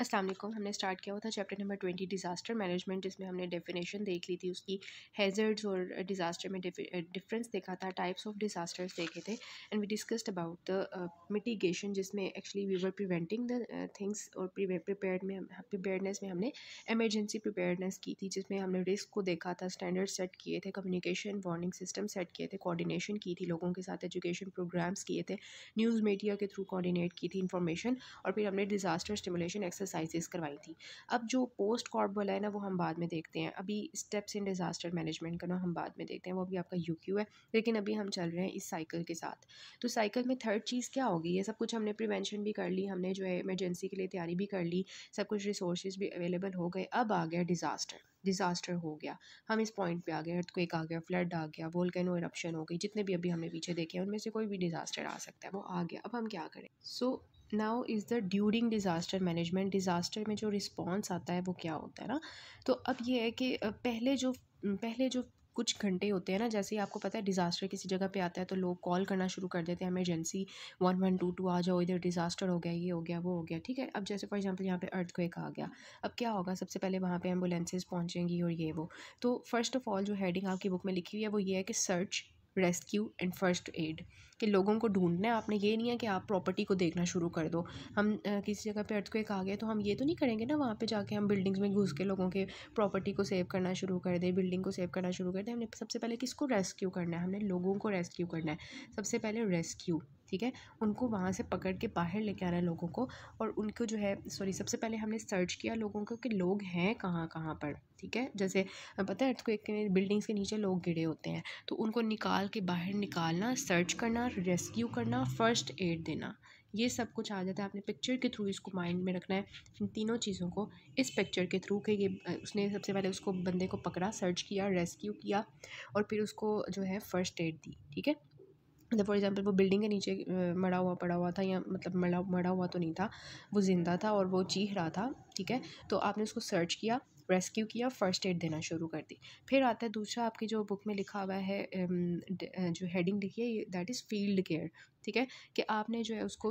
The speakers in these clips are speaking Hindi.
असलम हमने स्टार्ट किया हुआ था chapter number twenty disaster management जिसमें हमने डेफिनेशन देख ली थी उसकी हैजर्ड्स और डिज़ास्टर में डिफरेंस देखा था टाइप्स ऑफ डिज़ास्टर्स देखे थे and we discussed about the mitigation जिसमें actually we were preventing the things और प्रिपेयर्ड में प्रिपेयर्डनेस में हमने एमरजेंसी प्रिपेयर्डनेस की थी जिसमें हमने रिस्क को देखा था स्टैंडर्ड सेट किए थे कम्युनिकेशन वार्निंग सिस्टम सेट किए थे कोऑर्डिनेशन की थी लोगों के साथ एजुकेशन प्रोग्राम्स किए थे न्यूज़ मीडिया के थ्रू कोऑर्डिनेट की थी इन्फॉर्मेशन और फिर हमने डिज़ास्टर स्टिमुलेशन एक्सरसाइजेस करवाई थी अब जो पोस्ट कॉर्ड वाला है ना वो हम बाद में देखते हैं अभी स्टेप्स इन डिज़ास्टर मैनेजमेंट का ना हम बाद में देखते हैं वो अभी आपका यू क्यू है लेकिन अभी हम चल रहे हैं इस साइकिल के साथ तो साइकिल में थर्ड चीज़ क्या होगी ये सब कुछ हमने प्रिवेंशन भी कर ली हमने जो है इमरजेंसी के लिए तैयारी भी कर ली सब कुछ रिसोर्स भी अवेलेबल हो गए अब आ गया डिज़ास्टर डिज़ास्टर हो गया हम इस पॉइंट पे आ गए अर्थक्वेक आ गया फ्लड आ गया वोल्केनो इरप्शन हो गई जितने भी अभी हमने पीछे देखे हैं उनमें से कोई भी डिज़ास्टर आ सकता है वो आ गया अब हम क्या करें so so, now is the during disaster management disaster में जो रिस्पॉन्स आता है वो क्या होता है ना तो अब ये है कि पहले जो पहले जो कुछ घंटे होते हैं ना जैसे आपको पता है डिज़ास्टर किसी जगह पे आता है तो लोग कॉल करना शुरू कर देते हैं emergency one one two two आ जाओ इधर डिज़ास्टर हो गया ये हो गया वो हो गया ठीक है अब जैसे फॉर एग्जांपल यहाँ पे अर्थक्वेक आ गया अब क्या होगा सबसे पहले वहाँ पे एम्बुलेंसेज पहुँचेंगी और ये वो तो फर्स्ट ऑफ़ ऑल जो हेडिंग आपकी बुक में लिखी हुई है वो ये है कि search rescue and first aid कि लोगों को ढूंढना है आपने ये नहीं है कि आप प्रॉपर्टी को देखना शुरू कर दो हम आ, किसी जगह पे अर्थक्वेक आ गया तो हम ये तो नहीं करेंगे ना वहाँ पे जाके हम बिल्डिंग्स में घुस के लोगों के प्रॉपर्टी को सेव करना शुरू कर दें बिल्डिंग को सेव करना शुरू कर दें हमने सबसे पहले किसको रेस्क्यू करना है हमने लोगों को रेस्क्यू करना है सबसे पहले रेस्क्यू ठीक है उनको वहाँ से पकड़ के बाहर लेके आना है लोगों को और उनको जो है सॉरी सबसे पहले हमने सर्च किया लोगों को कि लोग हैं कहाँ कहाँ पर ठीक है जैसे पता है अर्थ एक बिल्डिंग्स के नीचे लोग गिरे होते हैं तो उनको निकाल के बाहर निकालना सर्च करना रेस्क्यू करना फ़र्स्ट एड देना ये सब कुछ आ जाता है आपने पिक्चर के थ्रू इसको माइंड में रखना है इन तीनों चीज़ों को इस पिक्चर के थ्रू कि ये उसने सबसे पहले उसको बंदे को पकड़ा सर्च किया रेस्क्यू किया और फिर उसको जो है फ़र्स्ट एड दी ठीक है मतलब फॉर एग्जांपल वो बिल्डिंग के नीचे मरा हुआ पड़ा हुआ था या मतलब मरा मरा हुआ तो नहीं था वो ज़िंदा था और वो चीख रहा था ठीक है तो आपने उसको सर्च किया रेस्क्यू किया फ़र्स्ट एड देना शुरू कर दी फिर आता है दूसरा आपकी जो बुक में लिखा हुआ है जो हेडिंग लिखी है दैट इज़ फील्ड केयर ठीक है कि आपने जो है उसको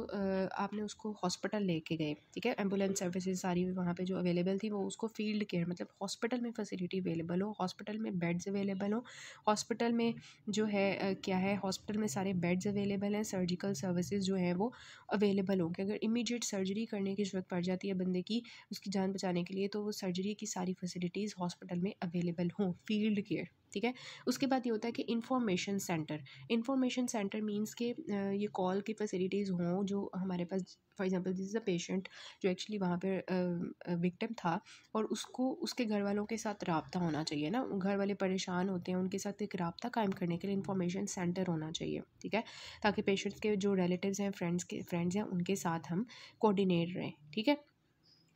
आपने उसको हॉस्पिटल लेके गए ठीक है एम्बुलेंस सर्विसेज सारी वहाँ पे जो अवेलेबल थी वो उसको फील्ड केयर मतलब हॉस्पिटल में फैसिलिटी अवेलेबल हो हॉस्पिटल में बेड्स अवेलेबल हो हॉस्पिटल में जो है क्या है हॉस्पिटल में सारे बेड्स अवेलेबल हैं सर्जिकल सर्विसेज जो हैं वो अवेलेबल होंगे अगर इमीडिएट सर्जरी करने की ज़रूरत पड़ जाती है बंदे की उसकी जान बचाने के लिए तो वो सर्जरी की सारी फैसिलिटीज़ हॉस्पिटल में अवेलेबल हों फील्ड केयर ठीक है उसके बाद ये होता है कि information centre information centre means के ये कॉल की फैसिलिटीज़ हों जो हमारे पास for example this is a patient जो एक्चुअली वहाँ पर विक्टिम था और उसको उसके घर वालों के साथ रबता होना चाहिए ना घर वाले परेशान होते हैं उनके साथ एक रबता कायम करने के लिए इन्फॉर्मेशन सेंटर होना चाहिए ठीक है ताकि पेशेंट्स के जो रिलेटिव्स हैं फ्रेंड्स के फ्रेंड्स हैं उनके साथ हम कोऑर्डिनेट रहें ठीक है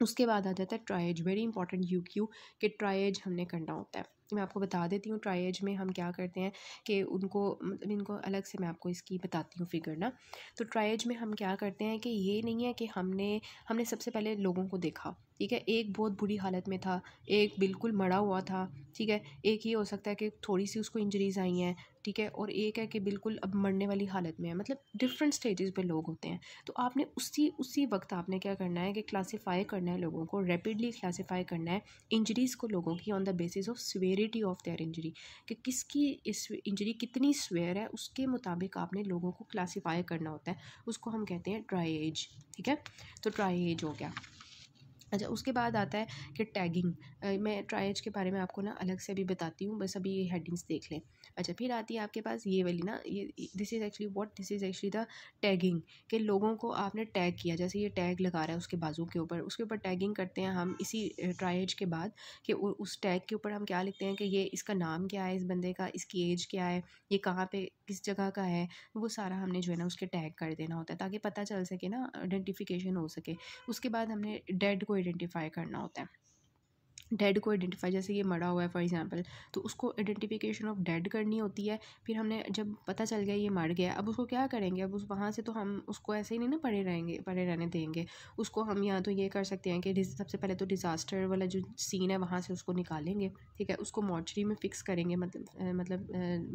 उसके बाद आ जाता है ट्राइज वेरी इंपॉर्टेंट यू क्यू कि ट्राइज हमने करना होता है मैं आपको बता देती हूँ ट्राइज में हम क्या करते हैं कि उनको मतलब इनको अलग से मैं आपको इसकी बताती हूँ फिगर ना तो ट्राइज में हम क्या करते हैं कि ये नहीं है कि हमने हमने सबसे पहले लोगों को देखा ठीक है एक बहुत बुरी हालत में था एक बिल्कुल मरा हुआ था ठीक है एक ये हो सकता है कि थोड़ी सी उसको इंजरीज आई हैं ठीक है और एक है कि बिल्कुल अब मरने वाली हालत में है मतलब डिफरेंट स्टेजेस पे लोग होते हैं तो आपने उसी उसी वक्त आपने क्या करना है कि क्लासीफाई करना है लोगों को रैपिडली क्लासीफाई करना है इंजरीज़ को लोगों की on the basis of severe severity of their injury कि किसकी इस इंजरी कितनी स्वेयर है उसके मुताबिक आपने लोगों को क्लासीफाई करना होता है उसको हम कहते हैं ट्राई एज ठीक है तो ट्राई एज हो गया अच्छा उसके बाद आता है कि टैगिंग मैं ट्राई एज के बारे में आपको ना अलग से अभी बताती हूँ बस अभी ये हेडिंग्स देख लें अच्छा फिर आती है आपके पास ये वाली ना ये this is actually what this is actually the tagging के लोगों को आपने टैग किया जैसे ये टैग लगा रहा है उसके बाजू के ऊपर उसके ऊपर टैगिंग करते हैं हम इसी ट्राई एज के बाद कि उस टैग के ऊपर हम क्या लिखते हैं कि ये इसका नाम क्या है इस बंदे का इसकी एज क्या है ये कहाँ पर किस जगह का है वो सारा हमने जो है ना उसके टैग कर देना होता है ताकि पता चल सके ना आइडेंटिफिकेशन हो सके उसके बाद हमने डेड को आइडेंटिफाई करना होता है डेड को आइडेंटिफाई जैसे ये मरा हुआ है फॉर एग्जांपल तो उसको आइडेंटिफिकेशन ऑफ डेड करनी होती है फिर हमने जब पता चल गया ये मर गया अब उसको क्या करेंगे अब उस वहाँ से तो हम उसको ऐसे ही नहीं ना पड़े रहेंगे पड़े रहने देंगे उसको हम यहाँ तो ये कर सकते हैं कि सबसे पहले तो डिज़ास्टर वाला जो सीन है वहाँ से उसको निकालेंगे ठीक है उसको मॉर्चरी में फ़िक्स करेंगे मतलब मतलब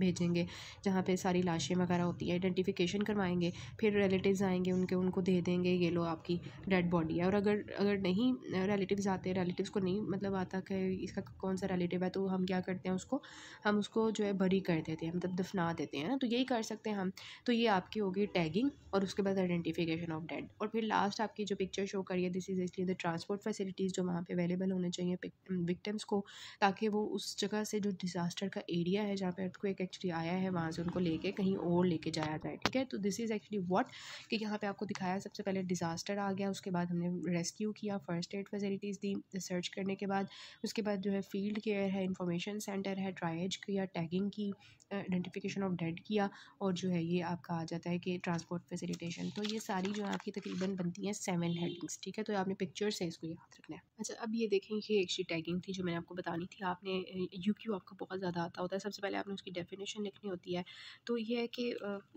भेजेंगे जहाँ पर सारी लाशें वगैरह होती हैं आइडेंटिफिकेशन करवाएंगे फिर रिलेटिव्स आएंगे उनके उनको दे देंगे ये लो आपकी डेड बॉडी है और अगर अगर नहीं रिलेटिव्स आते रिलेटिव्स को नहीं मतलब पता कि इसका कौन सा रिलेटिव है तो हम क्या करते हैं उसको हम उसको जो है बरी कर देते हैं मतलब दफना देते हैं ना तो यही कर सकते हैं हम तो ये आपकी होगी टैगिंग और उसके बाद आइडेंटिफिकेशन ऑफ डेड और फिर लास्ट आपकी जो पिक्चर शो करिए दिस इज़ इसलिए द ट्रांसपोर्ट फैसिलिटीज़ जो वहाँ पर अवेलेबल होने चाहिए विक्टम्स को ताकि वो उस जगह से जो डिज़ास्टर का एरिया है जहाँ पर एक एक्चुअली आया है वहाँ से उनको लेके कहीं और लेके जाया जाए ठीक है तो दिस इज़ एक्चुअली वॉट कि यहाँ पर आपको दिखाया सबसे पहले डिज़ास्टर आ गया उसके बाद हमने रेस्क्यू किया फ़र्स्ट एड फैसिलिटीज़ दी रिसर्च करने के बाद उसके बाद जो है फील्ड केयर है इंफॉर्मेशन सेंटर है ड्राइज किया टैगिंग की आइडेंटिफिकेशन ऑफ डेड किया और जो है ये आपका आ जाता है कि ट्रांसपोर्ट फैसिलिटेशन तो ये सारी जो है आपकी तकरीबन बनती हैं सेवन हेडिंग्स ठीक है तो आपने पिक्चर से इसको याद रखना है अच्छा अब ये देखें एक चीज टैगिंग थी जो मैंने आपको बतानी थी आपने यू क्यू आपको बहुत ज़्यादा आता होता है सबसे पहले आपने उसकी डेफिनेशन लिखनी होती है तो ये है कि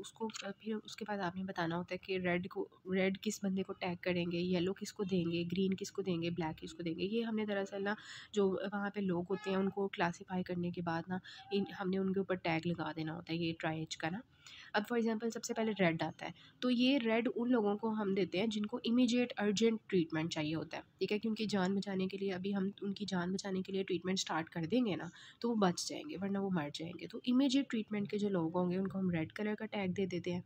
उसको फिर उसके बाद आपने बताना होता है कि रेड को रेड किस बंदे को टैग करेंगे येलो किसको देंगे ग्रीन किसको देंगे ब्लैक किसको देंगे ये हमने दरअसल ना जो वहाँ पे लोग होते हैं उनको क्लासीफाई करने के बाद ना इन हमने उनके ऊपर टैग लगा देना होता है ये एच का ना अब फॉर एग्ज़ाम्पल सबसे पहले रेड आता है तो ये रेड उन लोगों को हम देते हैं जिनको इमीडिएट अर्जेंट ट्रीटमेंट चाहिए होता है ठीक है कि उनकी जान बचाने के लिए अभी हम उनकी जान बचाने के लिए ट्रीटमेंट स्टार्ट कर देंगे ना तो वो बच जाएंगे वरना वो मर जाएंगे तो इमीडिएट ट्रीटमेंट के जो लोग होंगे उनको हम रेड कलर का टैग दे देते हैं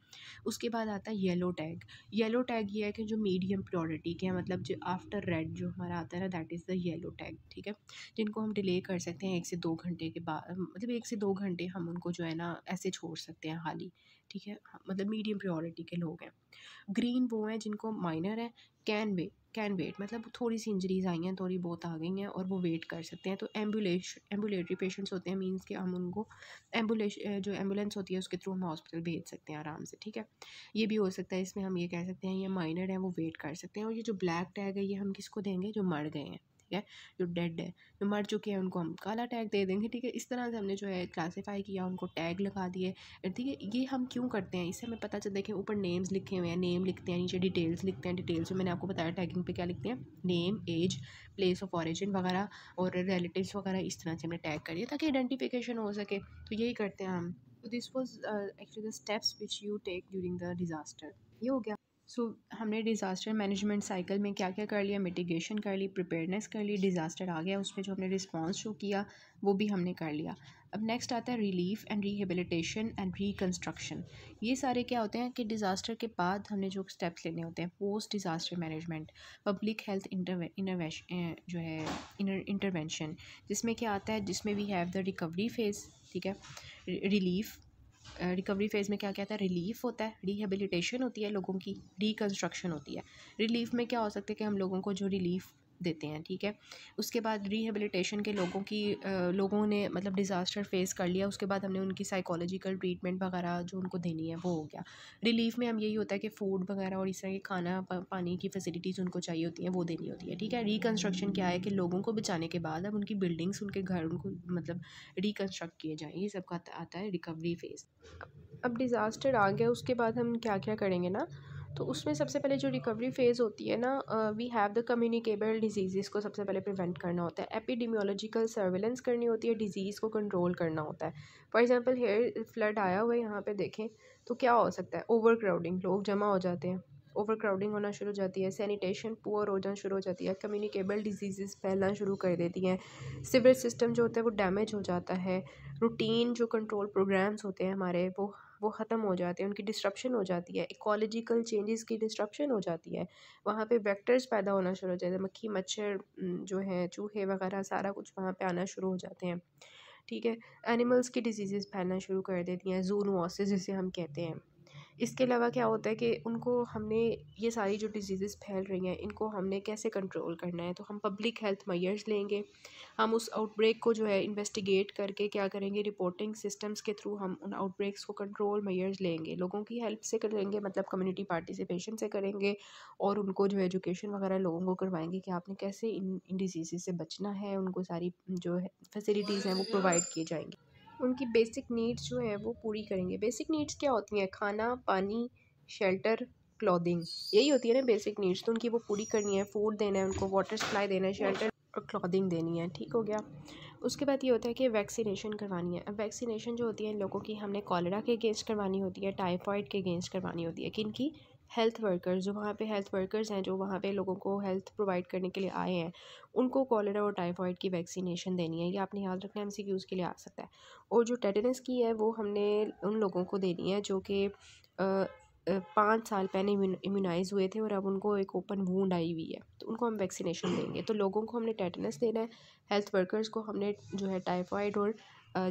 उसके बाद आता है येलो टैग येलो टैग ये है कि जो मीडियम प्योरिटी के हैं मतलब जो आफ्टर रेड जो हमारा आता है ना that is the yellow tag ठीक है जिनको हम डिले कर सकते हैं एक से दो घंटे के बाद मतलब एक से दो घंटे हम उनको जो है ना ऐसे छोड़ सकते हैं ही ठीक है हाँ, मतलब मीडियम प्रायोरिटी के लोग हैं ग्रीन वो हैं जिनको माइनर है कैन वे कैन वेट मतलब थोड़ी सी इंजरीज आई हैं थोड़ी बहुत आ गई हैं और वो वेट कर सकते हैं तो एम्बुलेश एम्बुलेटरी पेशेंट्स होते हैं मींस कि हम उनको एम्बुलेश जो एम्बुलेंस होती है उसके थ्रू हम हॉस्पिटल भेज सकते हैं आराम से ठीक है ये भी हो सकता है इसमें हम ये कह सकते हैं ये माइनर है वो वेट कर सकते हैं और ये जो ब्लैक टैग है ये हम किसको देंगे जो मर गए हैं ठीक है जो डेड है जो मर चुके हैं उनको हम काला टैग दे देंगे ठीक है इस तरह से हमने जो है क्लासीफाई किया उनको टैग लगा दिए ठीक है ये हम क्यों करते हैं इससे हमें पता चल देखें ऊपर नेम्स लिखे हुए हैं नेम लिखते हैं नीचे डिटेल्स लिखते हैं डिटेल्स में मैंने आपको बताया टैगिंग पे क्या लिखते हैं name age place of origin वगैरह और रिलेटिव वगैरह इस तरह से हमने टैग कर दिया ताकि आइडेंटिफिकेशन हो सके तो यही करते हैं हम तो this was actually the steps which you take during the disaster ये हो गया सो so, हमने डिज़ास्टर मैनेजमेंट साइकिल में क्या क्या कर लिया मिटिगेशन कर ली प्रिपेयरनेस कर ली डिज़ास्टर आ गया उसमें जो हमने रिस्पांस शो किया वो भी हमने कर लिया अब नेक्स्ट आता है relief and rehabilitation and reconstruction ये सारे क्या होते हैं कि डिज़ास्टर के बाद हमने जो स्टेप्स लेने होते हैं post disaster management public health जो है इंटरवेंशन जिसमें क्या आता है जिसमें we have the recovery phase ठीक है रिलीफ रिकवरी फेज़ में क्या क्या होता है रिलीफ होता है रिहेबिलिटेशन होती है लोगों की रिकन्स्ट्रक्शन होती है रिलीफ में क्या हो सकता है कि हम लोगों को जो रिलीफ देते हैं ठीक है उसके बाद रिहेबिलिटेशन के लोगों की आ, लोगों ने मतलब डिज़ास्टर फेस कर लिया उसके बाद हमने उनकी साइकोलॉजिकल ट्रीटमेंट वगैरह जो उनको देनी है वो हो गया रिलीफ में हम यही होता है कि फ़ूड वगैरह और इस तरह के खाना पानी की फैसिलिटीज़ उनको चाहिए होती हैं वो देनी होती है ठीक है रिकन्स्ट्रक्शन क्या है कि लोगों को बचाने के बाद अब उनकी बिल्डिंग्स उनके घर उनको मतलब रिकन्स्ट्रक्ट किए जाएँ ये सब का आता है रिकवरी फेज़ अब डिज़ास्टर आ गया उसके बाद हम क्या क्या करेंगे ना तो उसमें सबसे पहले जो रिकवरी फ़ेज़ होती है ना we have the communicable disease को सबसे पहले प्रिवेंट करना होता है एपिडीमियोलॉजिकल सर्वेलेंस करनी होती है डिज़ीज़ को कंट्रोल करना होता है फॉर एग्ज़ाम्पल हेयर फ्लड आया हुआ है यहाँ पर देखें तो क्या हो सकता है ओवर क्राउडिंग लोग जमा हो जाते हैं ओवर क्राउडिंग होना शुरू हो जाती है सैनिटेशन पुअर हो जाना शुरू हो जाती है कम्युनिकेबल डिजीज़ फैलना शुरू कर देती हैं सिविल सिस्टम जो होता है वो डैमेज हो जाता है रूटीन जो कंट्रोल प्रोग्राम्स होते हैं हमारे वो वो ख़त्म हो जाते हैं उनकी डिस्ट्रप्शन हो जाती है इकोलॉजिकल चेंजेस की डिस्ट्रप्शन हो जाती है वहाँ पे वेक्टर्स पैदा होना शुरू हो जाते हैं मक्खी मच्छर जो हैं चूहे वगैरह सारा कुछ वहाँ पे आना शुरू हो जाते हैं ठीक है एनिमल्स की डिजीज़ फैलना शुरू कर देती हैं जूनोसिस जिसे हम कहते हैं इसके अलावा क्या होता है कि उनको हमने ये सारी जो डिजीज़ फैल रही हैं इनको हमने कैसे कंट्रोल करना है तो हम पब्लिक हेल्थ मैयर्स लेंगे हम उस आउटब्रेक को जो है इन्वेस्टिगेट करके क्या करेंगे रिपोर्टिंग सिस्टम्स के थ्रू हम उन आउटब्रेक्स को कंट्रोल मैयर्स लेंगे लोगों की हेल्प से करेंगे मतलब कम्युनिटी पार्टिसिपेशन से करेंगे और उनको जो एजुकेशन वगैरह लोगों को करवाएंगे कि आपने कैसे इन इन डिजीज़ से बचना है उनको सारी जो है फैसिलिटीज़ हैं वो प्रोवाइड किए जाएंगे उनकी बेसिक नीड्स जो हैं वो पूरी करेंगे बेसिक नीड्स क्या होती हैं खाना पानी शेल्टर क्लॉदिंग यही होती है ना बेसिक नीड्स तो उनकी वो पूरी करनी है फूड देना है उनको वाटर सप्लाई देना है शेल्टर और क्लॉदिंग देनी है ठीक हो गया उसके बाद ये होता है कि वैक्सीनेशन करवानी है अब वैक्सीनेशन जो होती है लोगों की हमने कॉलरा के अगेंस्ट करवानी होती है टाइफॉइड के अगेंस्ट करवानी होती है कि इनकी हेल्थ वर्कर्स जो वहाँ पे हेल्थ वर्कर्स हैं जो वहाँ पे लोगों को हेल्थ प्रोवाइड करने के लिए आए हैं उनको कॉलरा और टाइफाइड की वैक्सीनेशन देनी है ये आपने याद रखना एम के लिए आ सकता है और जो टेटनस की है वो हमने उन लोगों को देनी है जो कि पाँच साल पहले इम्यूनाइज़ हुए थे और अब उनको एक ओपन वूंड आई हुई है तो उनको हम वैक्सीनेशन देंगे तो लोगों को हमने टेटनस देना है हेल्थ वर्कर्स को हमने जो है टाइफाइड और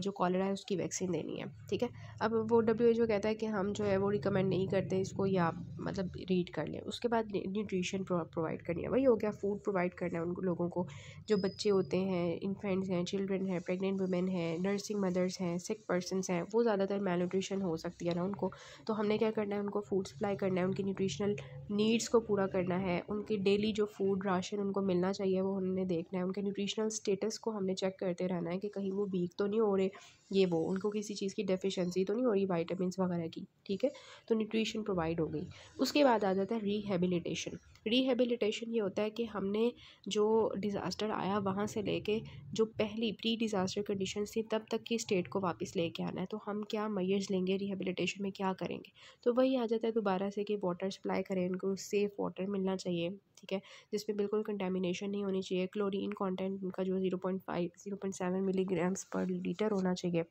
जो कॉलरा है उसकी वैक्सीन देनी है ठीक है अब वो डब्ल्यू एच ओ कहता है कि हम जो है वो रिकमेंड नहीं करते इसको या मतलब रीड कर लें उसके बाद न्यूट्रिशन प्रोवाइड करनी है वही हो गया फूड प्रोवाइड करना है उन लोगों को जो बच्चे होते हैं इन्फेंट्स हैं चिल्ड्रन हैं प्रेगनेंट वुमेन हैं नर्सिंग मदर्स हैं सिक पर्सनस हैं वो ज़्यादातर मेल न्यूट्रिशन हो सकती है ना उनको तो हमने क्या करना है उनको फूड सप्लाई करना है उनकी न्यूट्रिशनल नीड्स को पूरा करना है उनकी डेली जो फूड राशन उनको मिलना चाहिए वो हमने देखना है उनके न्यूट्रिशनल स्टेटस को हमने चेक करते रहना है कि कहीं वो वीक तो नहीं हो रहे ये वो उनको किसी चीज़ की डेफिशिएंसी तो नहीं हो रही वाइटामस वगैरह की ठीक है तो न्यूट्रिशन प्रोवाइड हो गई उसके बाद आ जाता है रिहेबिलिटेशन रिहेबिलिटेशन ये होता है कि हमने जो डिज़ास्टर आया वहाँ से लेके जो पहली प्री डिज़ास्टर कंडीशन थी तब तक की स्टेट को वापस लेके आना है तो हम क्या मैयर्स लेंगे रिहेबिलिटेशन में क्या करेंगे तो वही आ जाता है दोबारा से कि वाटर सप्लाई करें उनको सेफ़ वाटर मिलना चाहिए ठीक है जिसमें बिल्कुल कंटेमिनेशन नहीं होनी चाहिए क्लोरिन कॉन्टेंट उनका जो zero point five zero point seven milligrams पर लीटर होना चाहिए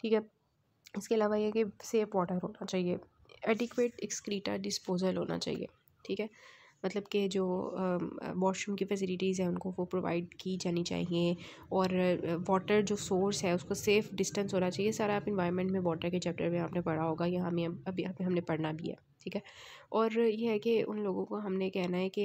ठीक है इसके अलावा यह कि सेफ वाटर होना चाहिए एडिक्वेट एक्सक्रीटा डिस्पोजल होना चाहिए ठीक है मतलब के जो वॉशरूम की फैसिलिटीज़ हैं उनको वो प्रोवाइड की जानी चाहिए और वाटर जो सोर्स है उसको सेफ़ डिस्टेंस होना चाहिए सारा आप इन्वायरमेंट में वाटर के चैप्टर में आपने पढ़ा होगा या हमें अभी पर हमने पढ़ना भी है ठीक है और यह है कि उन लोगों को हमने कहना है कि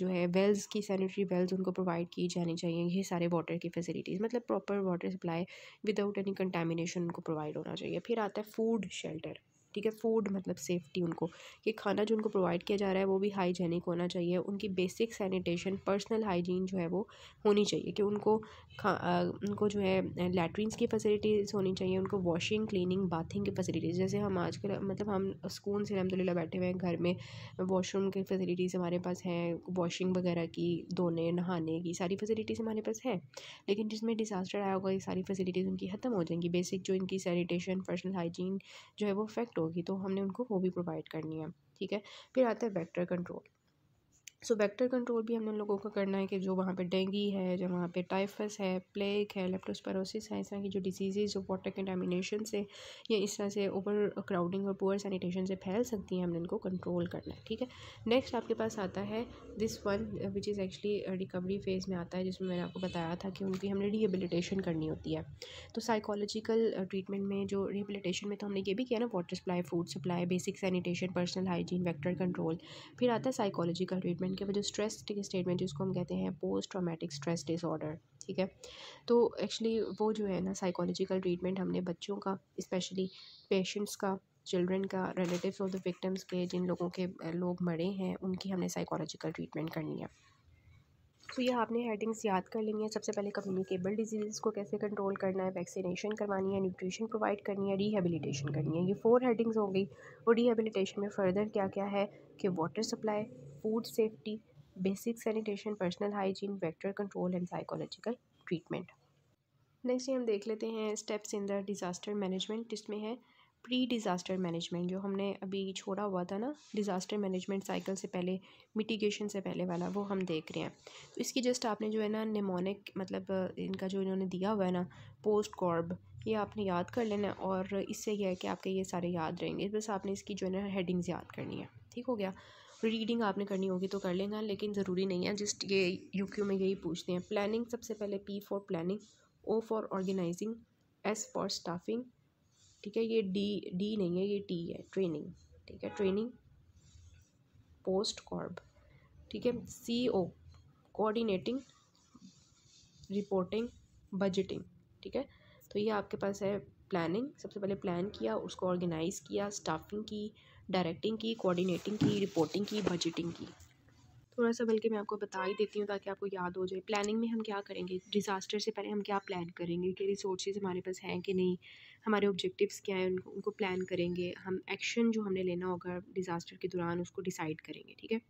जो है वेल्स की सैनिटरी वेल्स उनको प्रोवाइड की जानी चाहिए ये सारे वाटर की फैसिलिटीज़ मतलब proper water supply without any contamination उनको प्रोवाइड होना चाहिए फिर आता है फूड शेल्टर ठीक है फूड मतलब सेफ्टी उनको कि खाना जो उनको प्रोवाइड किया जा रहा है वो भी हाइजेनिक होना चाहिए उनकी बेसिक सैनिटेशन पर्सनल हाइजीन जो है वो होनी चाहिए कि उनको खा आ, उनको जो है लेटरिनस की फैसिलिटीज़ होनी चाहिए उनको वॉशिंग क्लिनिंग बाथिंग की फैसिलिटीज़ जैसे हम आजकल मतलब हम सुकून से अलहमदिल्ला बैठे हुए हैं घर में वॉशरूम की फैसिलिटीज़ हमारे पास हैं वॉशिंग वगैरह की धोने नहाने की सारी फैसिलिटीज़ हमारे पास हैं लेकिन जिसमें डिज़ास्टर आया होगा ये सारी फैसिलिटीज़ उनकी ख़त्म हो जाएंगी बेसिक जो इनकी सैनिटेशन पर्सनल हाइजीन जो है वो अफेक्ट हो होगी तो हमने उनको वो भी प्रोवाइड करनी है ठीक है फिर आता है vector control so vector control भी हम लोगों को करना है कि जो वहाँ पे डेंगी है जो वहाँ पे टाइफस है प्लेग है लेप्टोस्पायरोसिस है इस तरह की जो डिजीज़ जो वाटर कंटामिनेशन से या इस तरह से ओवर क्राउडिंग और पुअर सैनिटेशन से फैल सकती हैं हमने इनको कंट्रोल करना है ठीक है नेक्स्ट आपके पास आता है this one which is actually recovery phase में आता है जिसमें मैंने आपको बताया था कि उनकी हमने रिहेबिलिटेशन करनी होती है तो साइकोलॉजिकल ट्रीटमेंट uh, में जो रिहेबिलिटेशन में तो हमने ये भी किया ना water supply food supply basic sanitation personal hygiene vector control फिर आता है साइकोलॉजिकल ट्रीटमेंट स्टेटमेंट के वो जो स्ट्रेस स्टेटमेंट जिसको हम कहते हैं पोस्ट ट्रामेटिक स्ट्रेस डिसऑर्डर ठीक है तो एक्चुअली वो जो है ना साइकोलॉजिकल ट्रीटमेंट हमने बच्चों का स्पेशली पेशेंट्स का चिल्ड्रन का रिलेटिव ऑफ द विक्टम्स के जिन लोगों के लोग मरे हैं उनकी हमने साइकोलॉजिकल ट्रीटमेंट करनी है तो ये आपने हेडिंग्स याद कर लेनी है सबसे पहले कम्युनिकेबल डिजीज़ को कैसे कंट्रोल करना है वैक्सीनेशन करवानी है न्यूट्रिशन प्रोवाइड करनी है रिहेबिलिटेशन करनी है ये फोर हेडिंग्स हो गई और रिहेबिलिटेशन में फ़र्दर क्या क्या है कि water supply food safety basic sanitation personal hygiene vector control and psychological treatment next हम देख लेते हैं steps in the disaster management जिसमें है प्री डिज़ास्टर मैनेजमेंट जो हमने अभी छोड़ा हुआ था ना डिज़ास्टर मैनेजमेंट साइकिल से पहले मिटिगेशन से पहले वाला वो हम देख रहे हैं तो इसकी जस्ट आपने जो है ना निमोनिक मतलब इनका जो इन्होंने दिया हुआ है ना पोस्ट कॉर्ब ये आपने याद कर लेना और इससे यह है कि आपके ये सारे याद रहेंगे बस आपने इसकी जो है ना हेडिंग्स याद करनी है ठीक हो गया रीडिंग आपने करनी होगी तो कर लेना लेकिन ज़रूरी नहीं है जस्ट ये यूक्यू में यही पूछते हैं प्लानिंग सबसे पहले P for planning O for organising S for staffing ठीक है ये डी डी नहीं है ये टी है ट्रेनिंग ठीक है ट्रेनिंग पोस्ट कॉर्ब ठीक है C O coordinating reporting budgeting ठीक है तो ये आपके पास है प्लानिंग सबसे पहले प्लान किया उसको ऑर्गेनाइज़ किया स्टाफिंग की डायरेक्टिंग की कोऑर्डिनेटिंग की रिपोर्टिंग की बजटिंग की थोड़ा सा बल्कि मैं आपको बता ही देती हूँ ताकि आपको याद हो जाए प्लानिंग में हम क्या करेंगे डिज़ास्टर से पहले हम क्या प्लान करेंगे कि रिसोर्सेज हमारे पास हैं कि नहीं हमारे ऑब्जेक्टिव्स क्या हैं उनको उनको प्लान करेंगे हम एक्शन जो हमने लेना होगा डिज़ास्टर के दौरान उसको डिसाइड करेंगे ठीक है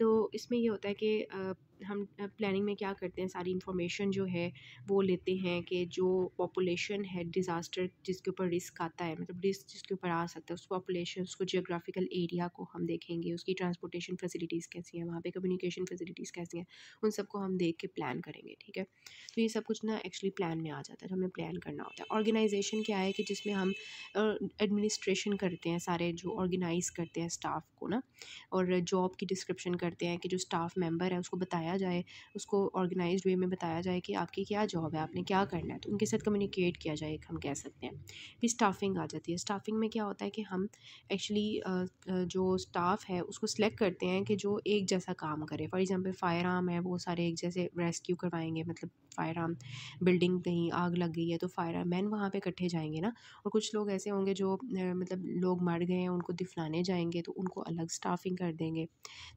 तो इसमें यह होता है कि हम प्लानिंग में क्या करते हैं सारी इन्फॉर्मेशन जो है वो लेते हैं कि जो पॉपुलेशन है डिज़ास्टर जिसके ऊपर रिस्क आता है मतलब रिस्क जिसके ऊपर आ सकता है उस पॉपुलेशन उसको जियोग्राफिकल एरिया को हम देखेंगे उसकी ट्रांसपोर्टेशन फैसिलिटीज़ कैसी हैं वहाँ पे कम्युनिकेशन फैसिलिटीज़ कैसी हैं उन सबको हम देख के प्लान करेंगे ठीक है तो ये सब कुछ ना एक्चुअली प्लान में आ जाता है तो हमें प्लान करना होता है ऑर्गेनाइजेशन क्या है कि जिसमें हम एडमिनिस्ट्रेशन करते हैं सारे जो ऑर्गेनाइज़ करते हैं स्टाफ को ना और जॉब की डिस्क्रिप्शन करते हैं कि जो स्टाफ मेम्बर है उसको बताया बताया जाए उसको ऑर्गेनाइज वे में बताया जाए कि आपकी क्या जॉब है आपने क्या करना है तो उनके साथ कम्युनिकेट किया जाए हम कह सकते हैं फिर स्टाफिंग आ जाती है स्टाफिंग में क्या होता है कि हम एक्चुअली जो स्टाफ है उसको सिलेक्ट करते हैं कि जो एक जैसा काम करे फॉर एग्ज़ाम्पल फायर आर्म है वो सारे एक जैसे रेस्क्यू करवाएंगे मतलब फायर आर्म बिल्डिंग कहीं आग लग गई है तो फायर आर्म मैन वहाँ पर इकट्ठे जाएंगे ना और कुछ लोग ऐसे होंगे जो मतलब लोग मर गए हैं उनको दिफलाने जाएंगे तो उनको अलग स्टाफिंग कर देंगे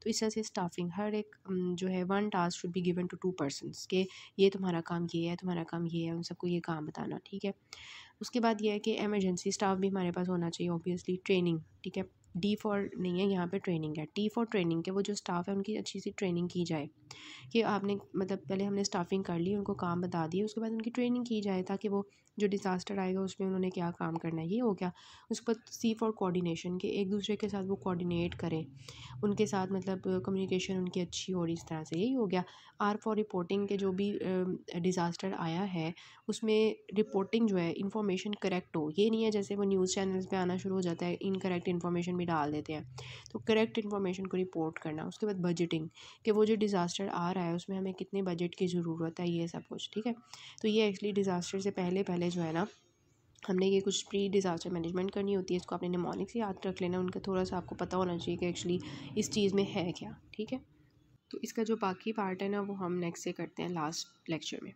तो इस तरह से स्टाफिंग हर एक जो है one task should be given to two person के ये तुम्हारा काम ये है तुम्हारा काम ये है उन सबको ये काम बताना ठीक है उसके बाद ये है कि एमरजेंसी स्टाफ भी हमारे पास होना चाहिए ऑब्वियसली ट्रेनिंग ठीक है डी फॉर नहीं है यहाँ पे ट्रेनिंग है टी फॉर ट्रेनिंग के वो जो स्टाफ़ है उनकी अच्छी सी ट्रेनिंग की जाए कि आपने मतलब पहले हमने स्टाफिंग कर ली उनको काम बता दिए उसके बाद उनकी ट्रेनिंग की जाए ताकि वो जो डिज़ास्टर आएगा उसमें उन्होंने क्या काम करना है ये हो गया उसके बाद सी फॉर कोऑर्डिनेशन के एक दूसरे के साथ वो कोऑर्डिनेट करें उनके साथ मतलब कम्युनिकेशन उनकी अच्छी हो रही इस तरह से यही हो गया आर फॉर रिपोर्टिंग के जो भी डिज़ास्टर आया है उसमें रिपोर्टिंग जो है इन्फॉर्मेशन करेक्ट हो ये नहीं है जैसे वो न्यूज़ चैनल्स पर आना शुरू हो जाता है इनकरेक्ट इन्फॉर्मेशन भी डाल देते हैं तो करेक्ट इन्फॉर्मेशन को रिपोर्ट करना उसके बाद बजटिंग कि वो जो डिज़ास्टर आ रहा है उसमें हमें कितने बजट की ज़रूरत है ये सब कुछ ठीक है तो ये एक्चुअली डिज़ास्टर से पहले पहले है जो है ना हमने ये कुछ प्री डिज़ास्टर मैनेजमेंट करनी होती है इसको आपने निमोनिक से याद रख लेना उनका थोड़ा सा आपको पता होना चाहिए कि एक्चुअली इस चीज़ में है क्या ठीक है तो इसका जो बाकी पार्ट है ना वो हम नेक्स्ट से करते हैं लास्ट लेक्चर में